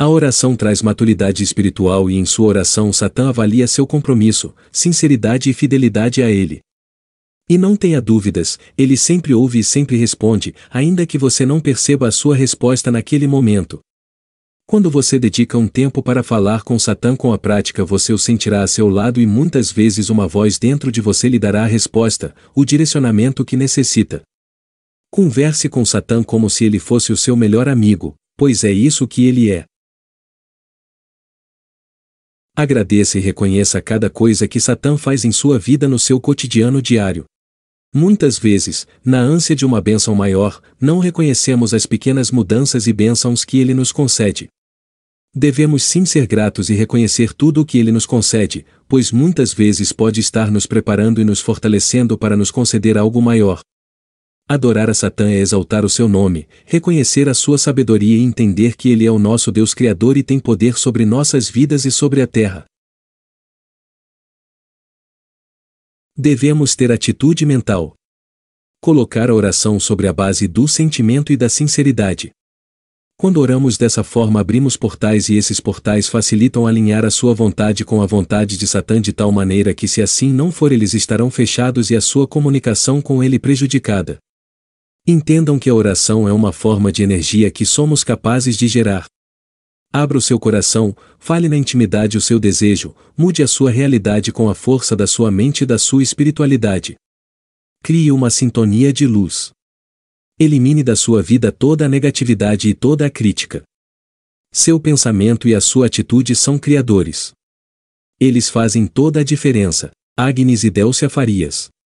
A oração traz maturidade espiritual e em sua oração Satã avalia seu compromisso, sinceridade e fidelidade a ele. E não tenha dúvidas, ele sempre ouve e sempre responde, ainda que você não perceba a sua resposta naquele momento. Quando você dedica um tempo para falar com Satã com a prática, você o sentirá a seu lado e muitas vezes uma voz dentro de você lhe dará a resposta, o direcionamento que necessita. Converse com Satã como se ele fosse o seu melhor amigo, pois é isso que ele é. Agradeça e reconheça cada coisa que Satã faz em sua vida no seu cotidiano diário. Muitas vezes, na ânsia de uma bênção maior, não reconhecemos as pequenas mudanças e bênçãos que ele nos concede. Devemos sim ser gratos e reconhecer tudo o que ele nos concede, pois muitas vezes pode estar nos preparando e nos fortalecendo para nos conceder algo maior. Adorar a Satã é exaltar o seu nome, reconhecer a sua sabedoria e entender que ele é o nosso Deus Criador e tem poder sobre nossas vidas e sobre a terra. Devemos ter atitude mental. Colocar a oração sobre a base do sentimento e da sinceridade. Quando oramos dessa forma, abrimos portais e esses portais facilitam alinhar a sua vontade com a vontade de Satã de tal maneira que, se assim não for, eles estarão fechados e a sua comunicação com ele prejudicada. Entendam que a oração é uma forma de energia que somos capazes de gerar. Abra o seu coração, fale na intimidade o seu desejo, mude a sua realidade com a força da sua mente e da sua espiritualidade. Crie uma sintonia de luz. Elimine da sua vida toda a negatividade e toda a crítica. Seu pensamento e a sua atitude são criadores. Eles fazem toda a diferença. Agnes e Delcia Farias